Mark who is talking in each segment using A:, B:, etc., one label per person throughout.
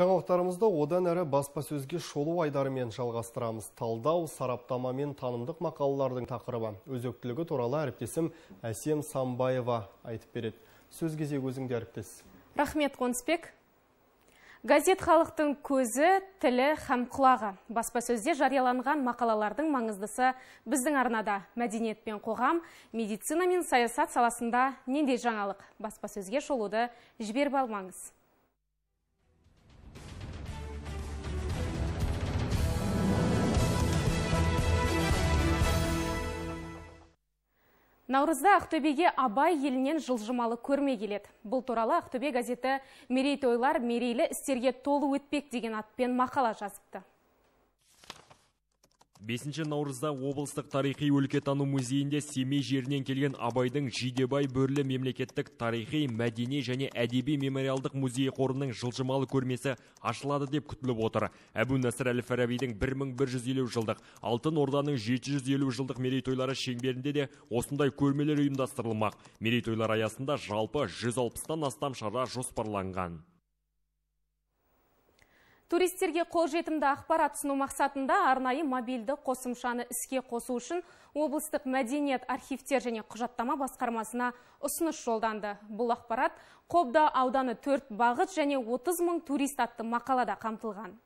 A: жаңалықтарымызды одан әрі баспасөзге шолу айдарымен жалғастырамыз талдау сараптама мен танымдық мақалалардың тақырыбы өзектілігі туралы әріптесім әсем самбаева айтып береді сөз кезегі өзіңде әріптес
B: рахмет қонспек. газет халықтың көзі тілі һәм құлағы баспасөзде жарияланған мақалалардың маңыздысы біздің арнада мәдениет пен қоғам медицина мен саясат саласында нендей жаңалық баспасөзге шолуды жібер алмаңыз Наурызда Ақтөбеге Абай елінен жылжымалы көрме келеді. Бұл туралы Ақтөбе газеті «Мерейтойлар мерейлі істерге толы өтпек» деген атпен мақала жазыпты
A: бесінші наурызда облыстық тарихи өлкетану музейінде семей жерінен келген абайдың жидебай бөрлі мемлекеттік тарихи мәдени және әдеби мемориалдық музей қорының жылжымалы көрмесі ашылады деп күтіліп отыр әбу насыр әл фарабидің 1150 жылдық алтын орданың 750 жылдық мерейтойлары шеңберінде де осындай көрмелер ұйымдастырылмақ мерейтойлар аясында жалпы 160-тан астам шара жоспарланған
B: Туристерге қолжетімді ақпарат ұсыну мақсатында арнайы мобильді қосымшаны іске қосу үшін облыстық мәдениет архивтер және құжаттама басқармасына ұсыныс жолданды. Бұл ақпарат Қобда ауданы 4 бағыт және 30 мың турист атты мақалада қамтылған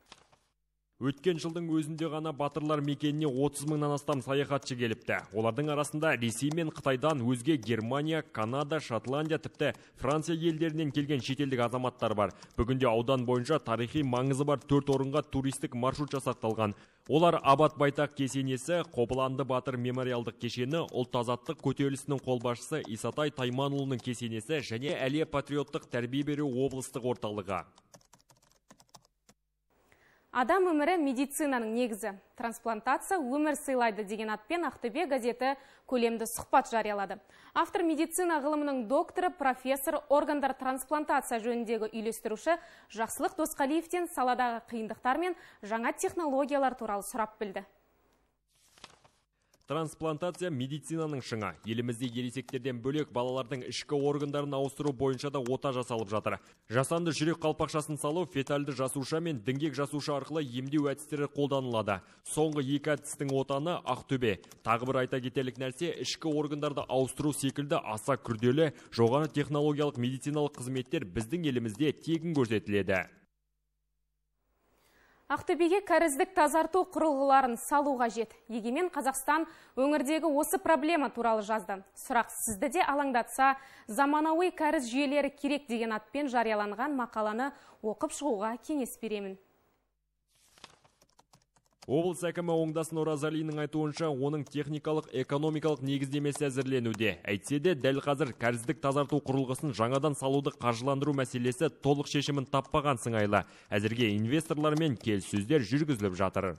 A: өткен жылдың өзінде ғана батырлар мекеніне 30 мыңнан астам саяхатшы келіпті олардың арасында ресей мен қытайдан өзге германия канада шотландия тіпті франция елдерінен келген шетелдік азаматтар бар бүгінде аудан бойынша тарихи маңызы бар төрт орынға туристік маршрут жасақталған олар абат байтақ кесенесі қобыланды батыр мемориалдық кешені ұлт азаттық көтерілісінің қолбасшысы исатай тайманұлының кесенесі және әлия патриоттық тәрбие беру облыстық орталығы
B: адам өмірі медицинаның негізі трансплантация өмір сыйлайды деген атпен ақтөбе газеті көлемді сұхбат жариялады автор медицина ғылымының докторы профессор органдар трансплантация жөніндегі үйлестіруші жақсылық досқалиевтен саладағы қиындықтар мен жаңа технологиялар туралы сұрап білді
A: трансплантация медицинаның шыңы елімізде ересектерден бөлек балалардың ішкі органдарын ауыстыру бойынша да ота жасалып жатыр жасанды жүрек қалпақшасын салу фетальды жасуша мен діңгек жасуша арқылы емдеу әдістері қолданылады соңғы екі әдістің отаны ақтөбе тағы бір айта кетерлік нәрсе ішкі органдарды ауыстыру секілді аса күрделі жоғары технологиялық медициналық қызметтер біздің елімізде тегін көрсетіледі
B: Ақтөбеге кәріздік тазарту құрылғыларын салуға қажет. Егемен Қазақстан өңірдегі осы проблема туралы жазды. Сұрақ сізді де алаңдатса, заманауи кәріз жүйелері керек деген атпен жарияланған мақаланы оқып шығуға кеңес беремін
A: облыс әкімі оңдасын оразалиннің айтуынша оның техникалық экономикалық негіздемесі әзірленуде әйтсе де дәл қазір кәріздік тазарту құрылғысын жаңадан салуды қаржыландыру мәселесі толық шешімін таппаған сыңайлы әзірге инвесторлармен келіссөздер жүргізіліп жатыр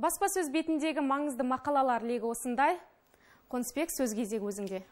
B: баспасөз бетіндегі маңызды мақалалар легі осындай қонысбек сөз кезегі өзіңде